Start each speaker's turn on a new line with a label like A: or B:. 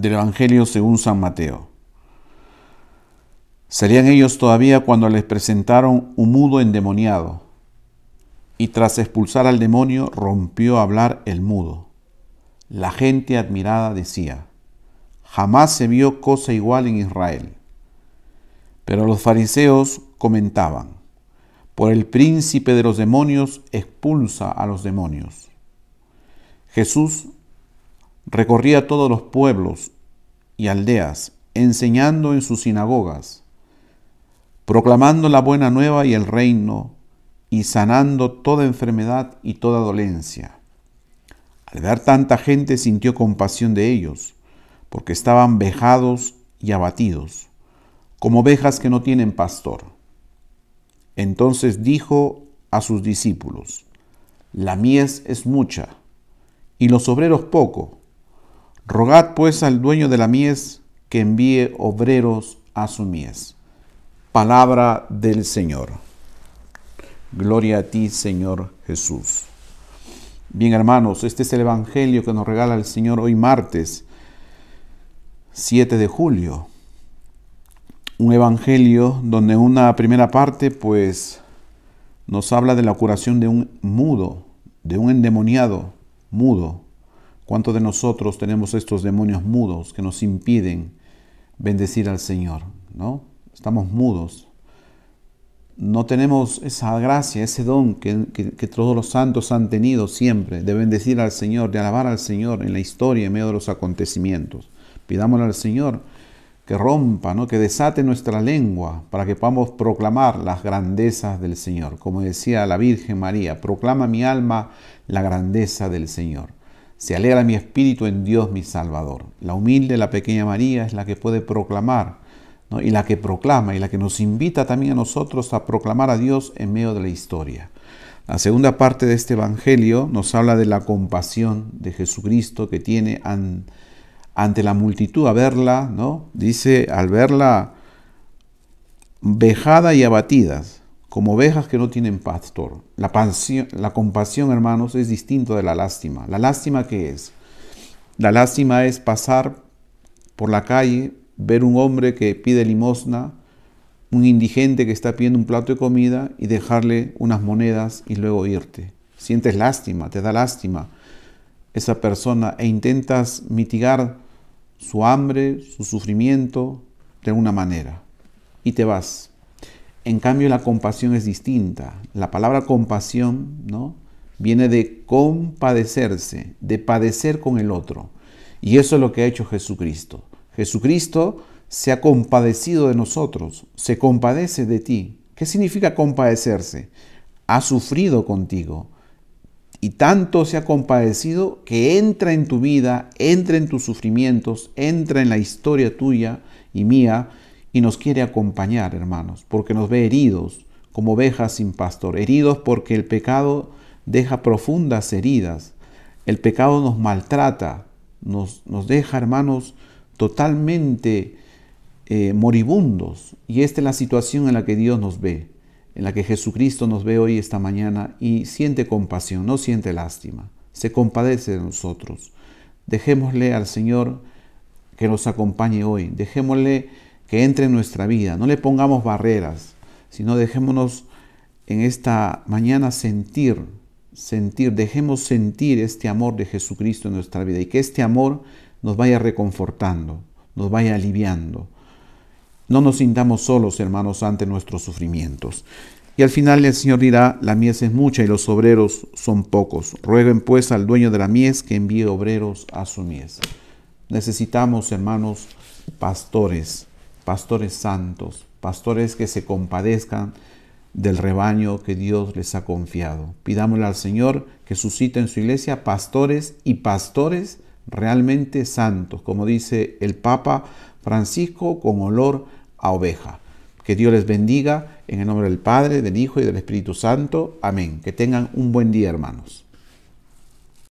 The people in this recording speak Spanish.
A: del Evangelio según San Mateo. Serían ellos todavía cuando les presentaron un mudo endemoniado, y tras expulsar al demonio rompió a hablar el mudo. La gente admirada decía, jamás se vio cosa igual en Israel. Pero los fariseos comentaban, por el príncipe de los demonios expulsa a los demonios. Jesús Recorría todos los pueblos y aldeas, enseñando en sus sinagogas, proclamando la buena nueva y el reino, y sanando toda enfermedad y toda dolencia. Al ver tanta gente sintió compasión de ellos, porque estaban vejados y abatidos, como ovejas que no tienen pastor. Entonces dijo a sus discípulos, La mies es mucha, y los obreros poco. Rogad pues al dueño de la mies que envíe obreros a su mies. Palabra del Señor. Gloria a ti, Señor Jesús. Bien, hermanos, este es el Evangelio que nos regala el Señor hoy martes 7 de julio. Un Evangelio donde una primera parte, pues, nos habla de la curación de un mudo, de un endemoniado mudo ¿Cuántos de nosotros tenemos estos demonios mudos que nos impiden bendecir al Señor? ¿no? Estamos mudos. No tenemos esa gracia, ese don que, todos los santos han tenido siempre, de bendecir al Señor, de alabar al Señor en la historia, en medio de los acontecimientos. Pidámosle al Señor que rompa, ¿no? que desate nuestra lengua para que podamos proclamar las grandezas del Señor. Como decía la Virgen María, proclama mi alma la grandeza del Señor. Se alegra mi espíritu en Dios mi Salvador. La humilde, la pequeña María es la que puede proclamar, y la que proclama, y la que nos invita también a nosotros a proclamar a Dios en medio de la historia. La segunda parte de este Evangelio nos habla de la compasión de Jesucristo que tiene ante la multitud a verla, ¿no? Dice, al verla vejada y abatidas, como ovejas que no tienen pastor. La, compasión, hermanos, es distinto de la lástima. ¿La lástima qué es? La lástima es pasar por la calle, ver un hombre que pide limosna, un indigente que está pidiendo un plato de comida y dejarle unas monedas y luego irte. Sientes lástima, te da lástima esa persona e intentas mitigar su hambre, su sufrimiento de una manera. Y te vas. En cambio, la compasión es distinta. La palabra compasión ¿no? viene de compadecerse, de padecer con el otro. Y eso es lo que ha hecho Jesucristo. Jesucristo se ha compadecido de nosotros, se compadece de ti. ¿Qué significa compadecerse? Ha sufrido contigo. Y tanto se ha compadecido que entra en tu vida, entra en tus sufrimientos, entra en la historia tuya y mía y nos quiere acompañar, hermanos, porque nos ve heridos, como ovejas sin pastor, heridos porque el pecado deja profundas heridas, el pecado nos maltrata, nos, nos deja, hermanos, totalmente eh, moribundos. Y esta es la situación en la que Dios nos ve, en la que Jesucristo nos ve hoy esta mañana y siente compasión, no siente lástima, se compadece de nosotros. Dejémosle al Señor que nos acompañe hoy, dejémosle que entre en nuestra vida. No le pongamos barreras, sino dejémonos en esta mañana sentir, sentir, dejemos sentir este amor de Jesucristo en nuestra vida y que este amor nos vaya reconfortando, nos vaya aliviando. No nos sintamos solos, hermanos, ante nuestros sufrimientos. Y al final el Señor dirá, la mies es mucha y los obreros son pocos. Rueguen pues al dueño de la mies que envíe obreros a su mies. Necesitamos, hermanos, pastores pastores santos, pastores que se compadezcan del rebaño que Dios les ha confiado. Pidámosle al Señor que suscite en su iglesia pastores y pastores realmente santos, como dice el Papa Francisco, con olor a oveja. Que Dios les bendiga en el nombre del Padre, del Hijo y del Espíritu Santo. Amén. Que tengan un buen día, hermanos.